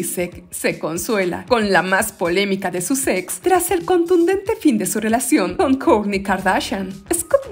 que se consuela con la más polémica de sus ex tras el contundente fin de su relación con Kourtney Kardashian.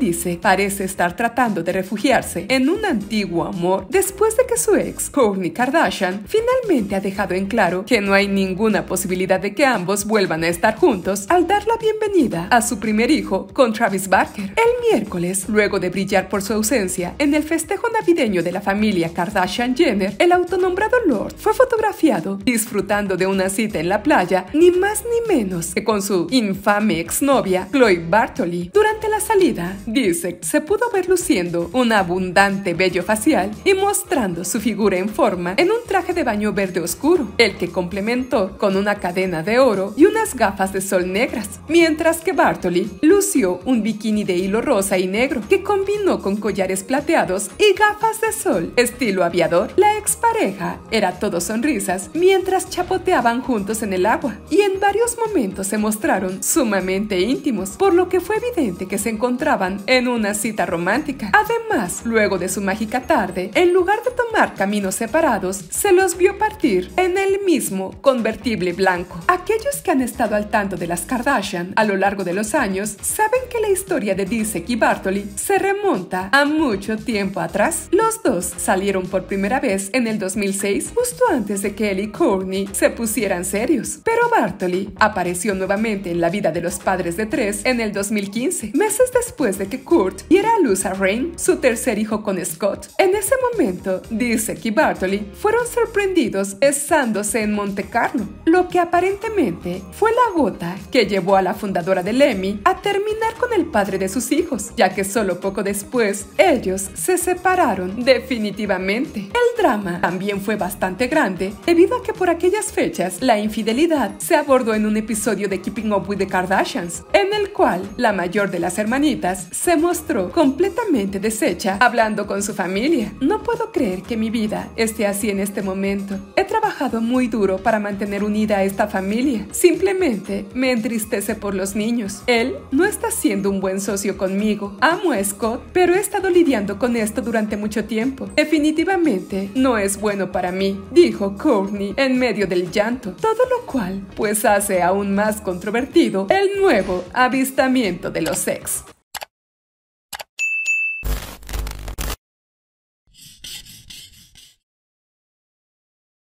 Dice parece estar tratando de refugiarse en un antiguo amor después de que su ex, Kourtney Kardashian, finalmente ha dejado en claro que no hay ninguna posibilidad de que ambos vuelvan a estar juntos al dar la bienvenida a su primer hijo con Travis Barker. El miércoles, luego de brillar por su ausencia en el festejo navideño de la familia Kardashian Jenner, el autonombrado Lord fue fotografiado disfrutando de una cita en la playa, ni más ni menos que con su infame ex novia Chloe Bartoli, durante salida, dice se pudo ver luciendo un abundante vello facial y mostrando su figura en forma en un traje de baño verde oscuro, el que complementó con una cadena de oro y unas gafas de sol negras, mientras que Bartoli lució un bikini de hilo rosa y negro que combinó con collares plateados y gafas de sol, estilo aviador. La expareja era todo sonrisas mientras chapoteaban juntos en el agua y en varios momentos se mostraron sumamente íntimos, por lo que fue evidente que se encontraban en una cita romántica. Además, luego de su mágica tarde, en lugar de tomar caminos separados, se los vio partir en el mismo convertible blanco. Aquellos que han estado al tanto de las Kardashian a lo largo de los años saben que la historia de Dissek y Bartoli se remonta a mucho tiempo atrás. Los dos salieron por primera vez en el 2006, justo antes de que él y Courtney se pusieran serios. Pero Bartoli apareció nuevamente en la vida de los padres de tres en el 2015 después de que Kurt diera a luz a Rain, su tercer hijo con Scott. En ese momento, dice que Bartoli fueron sorprendidos besándose en Monte Carlo, lo que aparentemente fue la gota que llevó a la fundadora de Lemmy a terminar con el padre de sus hijos, ya que solo poco después ellos se separaron definitivamente. El drama también fue bastante grande debido a que por aquellas fechas la infidelidad se abordó en un episodio de Keeping Up with the Kardashians, en el cual la mayor de las hermanitas se mostró completamente deshecha hablando con su familia. No puedo creer que mi vida esté así en este momento. He trabajado muy duro para mantener unida a esta familia. Simplemente me entristece por los niños. Él no está siendo un buen socio conmigo. Amo a Scott, pero he estado lidiando con esto durante mucho tiempo. Definitivamente no es bueno para mí, dijo Courtney en medio del llanto, todo lo cual pues hace aún más controvertido el nuevo avistamiento de los sex.